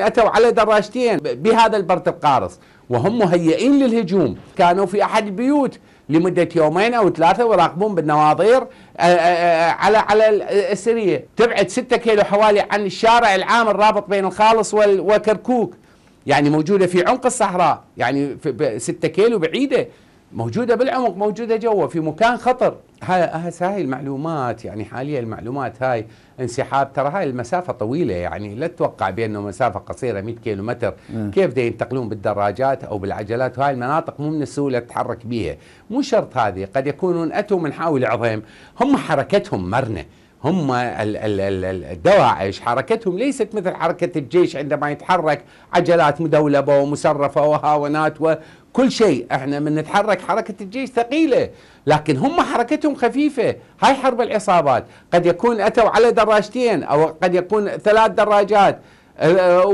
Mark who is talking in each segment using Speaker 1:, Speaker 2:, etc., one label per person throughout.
Speaker 1: أتوا على دراجتين بهذا البرد القارص وهم مهيئين للهجوم كانوا في أحد البيوت لمدة يومين أو ثلاثة ويراقبون بالنواظير آه، آه، آه، على على السرية تبعد 6 كيلو حوالي عن الشارع العام الرابط بين الخالص وكركوك يعني موجودة في عمق الصحراء يعني 6 كيلو بعيدة موجودة بالعمق موجودة جوا في مكان خطر هاي هاي المعلومات يعني حاليا المعلومات هاي انسحاب ترى هاي المسافة طويلة يعني لا تتوقع بأنه مسافة قصيرة 100 كيلو متر نعم. كيف دا ينتقلون بالدراجات أو بالعجلات وهاي المناطق مو من السهولة تتحرك بيها مو شرط هذه قد يكونون أتوا من حاول عظيم هم حركتهم مرنة هم الدواعش حركتهم ليست مثل حركة الجيش عندما يتحرك عجلات مدولبة ومسرفة وهاونات وكل شيء احنا من نتحرك حركة الجيش ثقيلة لكن هم حركتهم خفيفة هاي حرب العصابات قد يكون أتوا على دراجتين أو قد يكون ثلاث دراجات أه، أه،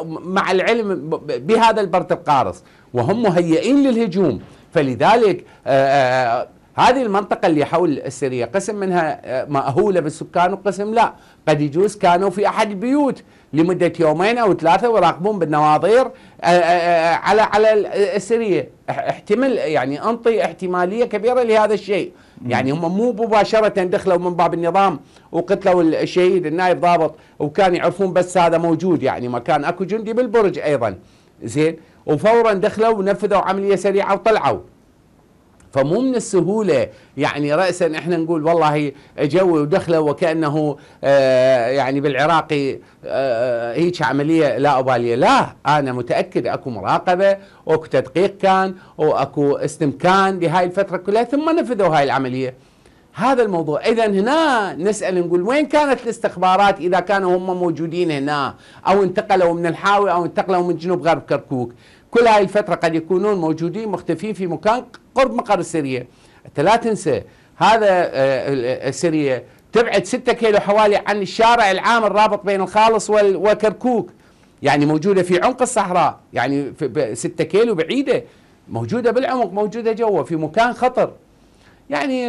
Speaker 1: ومع العلم بهذا البرد القارص وهم مهيئين للهجوم فلذلك أه، هذه المنطقة اللي حول السرية قسم منها آه، مأهولة بالسكان وقسم لا قد يجوز كانوا في أحد البيوت لمدة يومين أو ثلاثة وراقبون بالنواظير آه، آه، على على السرية احتمل يعني أنطي احتمالية كبيرة لهذا الشيء يعني هم مو مباشرة دخلوا من باب النظام وقتلوا الشهيد النائب ضابط وكان يعرفون بس هذا موجود يعني مكان أكو جندي بالبرج أيضا زين وفورا دخلوا ونفذوا عملية سريعة وطلعوا فمو من السهولة يعني رأسا احنا نقول والله جو ودخله وكأنه آه، يعني بالعراقي آه، هيك عملية لا أبالية لا أنا متأكد أكو مراقبة وأكو تدقيق كان وأكو استمكان لهاي الفترة كلها ثم نفذوا هاي العملية هذا الموضوع اذا هنا نسال نقول وين كانت الاستخبارات اذا كانوا هم موجودين هنا او انتقلوا من الحاوي او انتقلوا من جنوب غرب كركوك كل هاي الفتره قد يكونون موجودين مختفين في مكان قرب مقر سوريا انت لا تنسى هذا آه، سوريا تبعد 6 كيلو حوالي عن الشارع العام الرابط بين الخالص وكركوك يعني موجوده في عمق الصحراء يعني 6 كيلو بعيده موجوده بالعمق موجوده جوا في مكان خطر يعني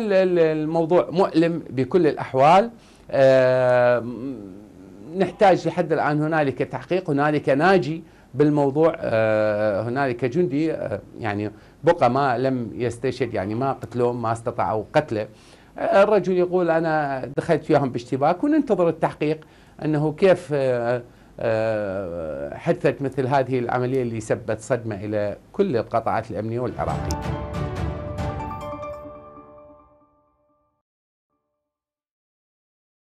Speaker 1: الموضوع مؤلم بكل الأحوال آه، نحتاج لحد الآن هنالك تحقيق هنالك ناجي بالموضوع آه، هنالك جندي آه، يعني بقى ما لم يستشهد يعني ما قتلوه ما استطاعوا قتله الرجل يقول أنا دخلت فيهم باشتباك وننتظر التحقيق أنه كيف حدثت مثل هذه العملية اللي سبت صدمة إلى كل القطاعات الأمنية والعراقية